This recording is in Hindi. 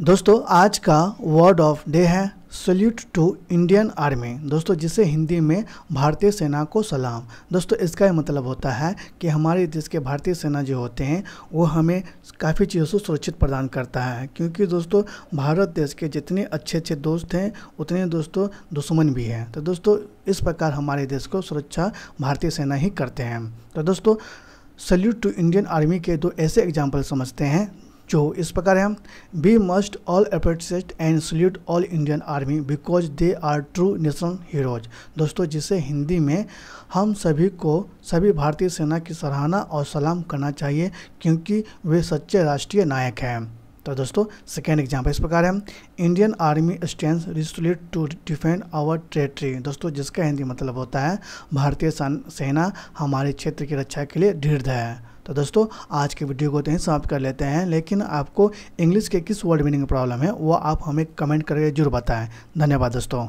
दोस्तों आज का वर्ड ऑफ डे है सल्यूट टू इंडियन आर्मी दोस्तों जिसे हिंदी में भारतीय सेना को सलाम दोस्तों इसका मतलब होता है कि हमारे देश के भारतीय सेना जो होते हैं वो हमें काफ़ी चीज़ों से सुरक्षित प्रदान करता है क्योंकि दोस्तों भारत देश के जितने अच्छे अच्छे दोस्त हैं उतने दोस्तों दुश्मन भी हैं तो दोस्तों इस प्रकार हमारे देश को सुरक्षा भारतीय सेना ही करते हैं तो दोस्तों सल्यूट टू इंडियन आर्मी के दो ऐसे एग्जाम्पल समझते हैं जो इस प्रकार है हम we must all appreciate and salute all Indian army because they are true national heroes दोस्तों जिसे हिंदी में हम सभी को सभी भारतीय सेना की सराहना और सलाम करना चाहिए क्योंकि वे सच्चे राष्ट्रीय नायक हैं तो दोस्तों सेकेंड एग्जाम्पल इस प्रकार है Indian army stand resolute to defend our territory दोस्तों जिसका हिंदी मतलब होता है भारतीय सेना हमारे क्षेत्र की रक्षा के लिए दृढ़ है तो दोस्तों आज के वीडियो को तो समाप्त कर लेते हैं लेकिन आपको इंग्लिश के किस वर्ड मीनिंग प्रॉब्लम है वो आप हमें कमेंट करके जरूर बताएं धन्यवाद दोस्तों